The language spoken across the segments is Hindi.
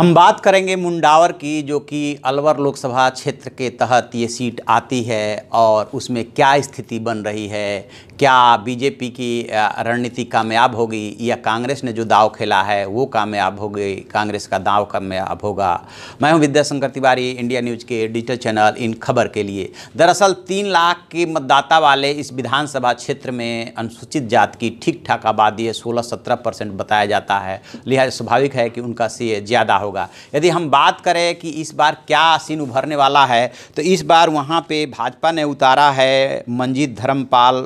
हम बात करेंगे मुंडावर की जो कि अलवर लोकसभा क्षेत्र के तहत ये सीट आती है और उसमें क्या स्थिति बन रही है क्या बीजेपी की रणनीति कामयाब होगी या कांग्रेस ने जो दाव खेला है वो कामयाब होगी कांग्रेस का दाव कामयाब होगा मैं हूं विद्याशंकर तिवारी इंडिया न्यूज़ के डिजिटल चैनल इन खबर के लिए दरअसल तीन लाख के मतदाता वाले इस विधानसभा क्षेत्र में अनुसूचित जाति की ठीक ठाक आबादी है सोलह सत्रह परसेंट बताया जाता है लिहाजा स्वाभाविक है कि उनका से ज़्यादा होगा यदि हम बात करें कि इस बार क्या सीन उभरने वाला है तो इस बार वहाँ पे भाजपा ने उतारा है मंजीत धर्मपाल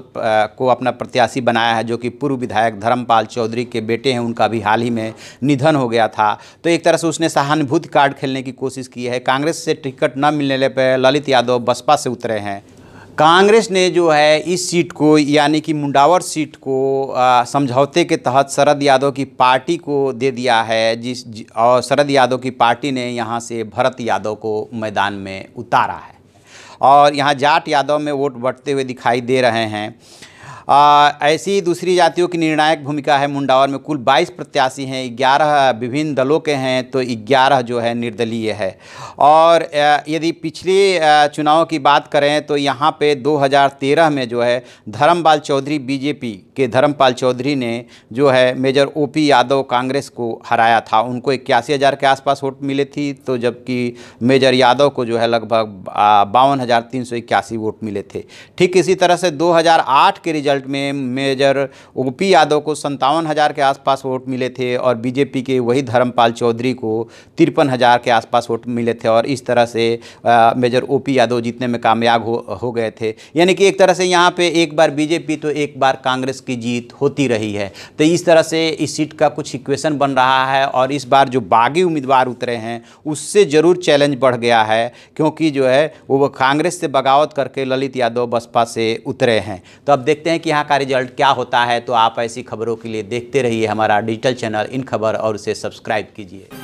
को अपना प्रत्याशी बनाया है जो कि पूर्व विधायक धर्मपाल चौधरी के बेटे हैं उनका भी हाल ही में निधन हो गया था तो एक तरह से उसने सहानुभूति कार्ड खेलने की कोशिश की है कांग्रेस से टिकट न मिलने पर ललित यादव बसपा से उतरे हैं कांग्रेस ने जो है इस सीट को यानी कि मुंडावर सीट को समझौते के तहत शरद यादव की पार्टी को दे दिया है जिस और शरद यादव की पार्टी ने यहाँ से भरत यादव को मैदान में उतारा है और यहाँ जाट यादव में वोट बढ़ते हुए दिखाई दे रहे हैं आ, ऐसी दूसरी जातियों की निर्णायक भूमिका है मुंडावर में कुल 22 प्रत्याशी हैं 11 विभिन्न दलों के हैं तो 11 जो है निर्दलीय है और यदि पिछले चुनाव की बात करें तो यहाँ पे 2013 में जो है धर्मपाल चौधरी बीजेपी के धर्मपाल चौधरी ने जो है मेजर पी यादव कांग्रेस को हराया था उनको इक्यासी हज़ार के आसपास वोट मिले थी तो जबकि मेजर यादव को जो है लगभग बावन हज़ार तीन सौ इक्यासी वोट मिले थे ठीक इसी तरह से दो के रिजल्ट रिजल्ट में मेजर ओपी यादव को संतावन हज़ार के आसपास वोट मिले थे और बीजेपी के वही धर्मपाल चौधरी को तिरपन हज़ार के आसपास वोट मिले थे और इस तरह से आ, मेजर ओपी यादव जीतने में कामयाब हो हो गए थे यानी कि एक तरह से यहाँ पे एक बार बीजेपी तो एक बार कांग्रेस की जीत होती रही है तो इस तरह से इस सीट का कुछ इक्वेशन बन रहा है और इस बार जो बागी उम्मीदवार उतरे हैं उससे ज़रूर चैलेंज बढ़ गया है क्योंकि जो है वो कांग्रेस से बगावत करके ललित यादव बसपा से उतरे हैं तो अब देखते हैं कि यहाँ का रिजल्ट क्या होता है तो आप ऐसी खबरों के लिए देखते रहिए हमारा डिजिटल चैनल इन खबर और उसे सब्सक्राइब कीजिए